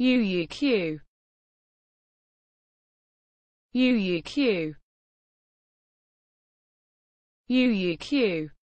UUQ UUQ UUQ